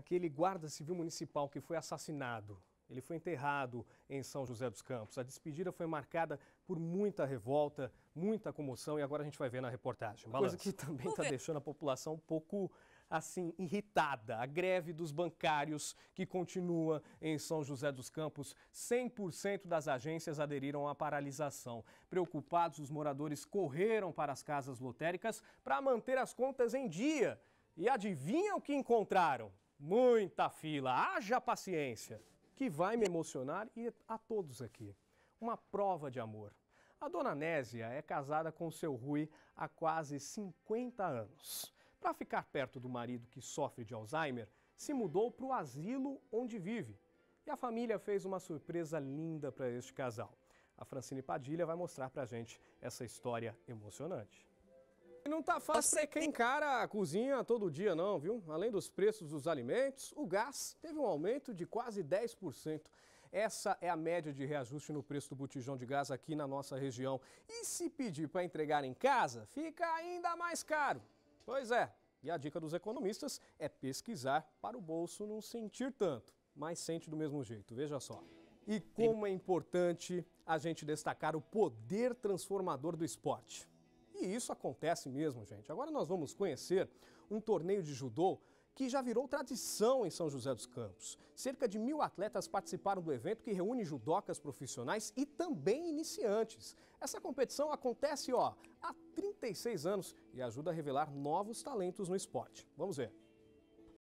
aquele guarda civil municipal que foi assassinado. Ele foi enterrado em São José dos Campos. A despedida foi marcada por muita revolta, muita comoção e agora a gente vai ver na reportagem. Balança. coisa que também está deixando a população um pouco assim irritada. A greve dos bancários que continua em São José dos Campos, 100% das agências aderiram à paralisação. Preocupados, os moradores correram para as casas lotéricas para manter as contas em dia. E adivinham o que encontraram? muita fila, haja paciência, que vai me emocionar e a todos aqui. Uma prova de amor. A dona Nésia é casada com seu Rui há quase 50 anos. Para ficar perto do marido que sofre de Alzheimer, se mudou para o asilo onde vive. E a família fez uma surpresa linda para este casal. A Francine Padilha vai mostrar para a gente essa história emocionante não tá, tá fácil Você... quem encara a cozinha todo dia não, viu? Além dos preços dos alimentos, o gás teve um aumento de quase 10%. Essa é a média de reajuste no preço do botijão de gás aqui na nossa região. E se pedir para entregar em casa, fica ainda mais caro. Pois é, e a dica dos economistas é pesquisar para o bolso não sentir tanto, mas sente do mesmo jeito, veja só. E como é importante a gente destacar o poder transformador do esporte. E isso acontece mesmo, gente. Agora nós vamos conhecer um torneio de judô que já virou tradição em São José dos Campos. Cerca de mil atletas participaram do evento que reúne judocas profissionais e também iniciantes. Essa competição acontece ó, há 36 anos e ajuda a revelar novos talentos no esporte. Vamos ver.